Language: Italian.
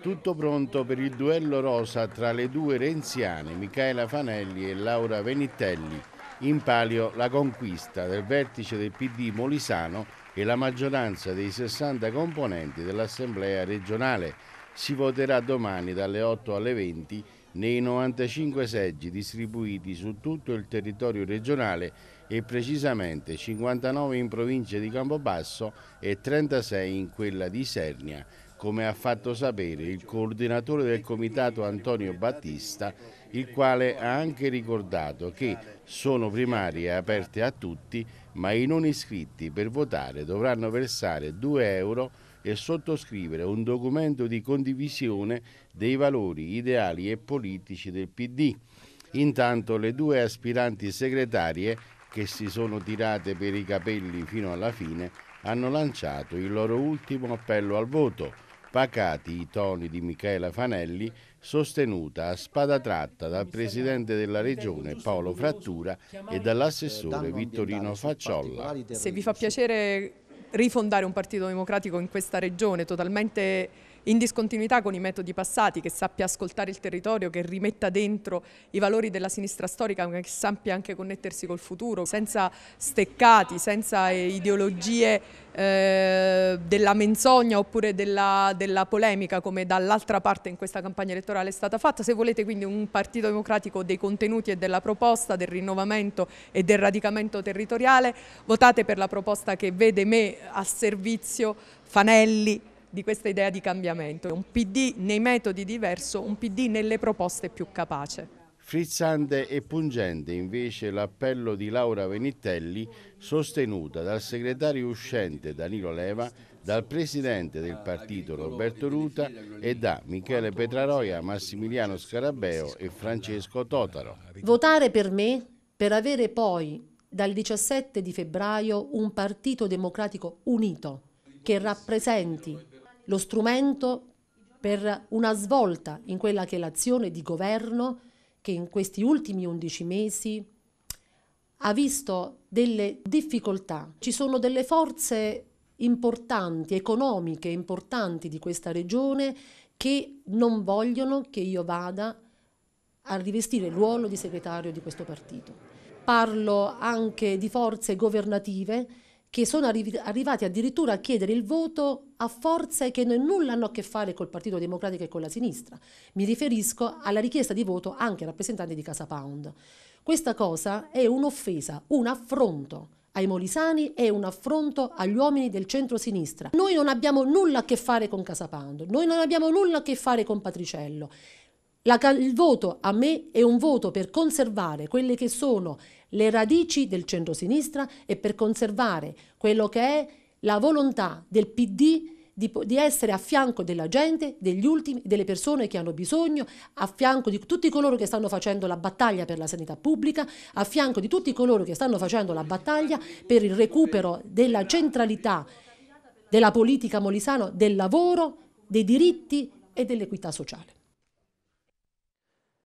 Tutto pronto per il duello rosa tra le due renziane, Michaela Fanelli e Laura Venitelli. In palio la conquista del vertice del PD Molisano e la maggioranza dei 60 componenti dell'Assemblea regionale. Si voterà domani dalle 8 alle 20 nei 95 seggi distribuiti su tutto il territorio regionale e precisamente 59 in provincia di Campobasso e 36 in quella di Sernia come ha fatto sapere il coordinatore del comitato Antonio Battista, il quale ha anche ricordato che sono primarie aperte a tutti, ma i non iscritti per votare dovranno versare 2 euro e sottoscrivere un documento di condivisione dei valori ideali e politici del PD. Intanto le due aspiranti segretarie che si sono tirate per i capelli fino alla fine hanno lanciato il loro ultimo appello al voto pacati i toni di Michela Fanelli, sostenuta a spada tratta dal presidente della regione Paolo Frattura e dall'assessore Vittorino Facciolla. Se vi fa piacere rifondare un partito democratico in questa regione totalmente in discontinuità con i metodi passati, che sappia ascoltare il territorio, che rimetta dentro i valori della sinistra storica, ma che sappia anche connettersi col futuro, senza steccati, senza eh, ideologie eh, della menzogna oppure della, della polemica come dall'altra parte in questa campagna elettorale è stata fatta. Se volete quindi un Partito Democratico dei contenuti e della proposta, del rinnovamento e del radicamento territoriale, votate per la proposta che vede me a servizio Fanelli, di questa idea di cambiamento, un PD nei metodi diverso, un PD nelle proposte più capace. Frizzante e pungente invece l'appello di Laura Venitelli, sostenuta dal segretario uscente Danilo Leva, dal presidente del partito Roberto Ruta e da Michele Petraroia, Massimiliano Scarabeo e Francesco Totaro. Votare per me per avere poi dal 17 di febbraio un partito democratico unito che rappresenti lo strumento per una svolta in quella che è l'azione di governo che in questi ultimi 11 mesi ha visto delle difficoltà. Ci sono delle forze importanti, economiche importanti di questa regione che non vogliono che io vada a rivestire il ruolo di segretario di questo partito. Parlo anche di forze governative che sono arri arrivati addirittura a chiedere il voto a forze che nulla hanno a che fare col Partito Democratico e con la sinistra. Mi riferisco alla richiesta di voto anche ai rappresentanti di Casa Pound. Questa cosa è un'offesa, un affronto ai molisani e un affronto agli uomini del centro-sinistra. Noi non abbiamo nulla a che fare con Casa Pound, noi non abbiamo nulla a che fare con Patriciello. La, il voto a me è un voto per conservare quelle che sono le radici del centrosinistra e per conservare quello che è la volontà del PD di, di, essere a fianco della gente, degli ultimi, delle persone che hanno bisogno, a fianco di tutti coloro che stanno facendo la battaglia per la sanità pubblica, a fianco di tutti coloro che stanno facendo la battaglia per il recupero della centralità della politica molisano, del lavoro, dei diritti e dell'equità sociale.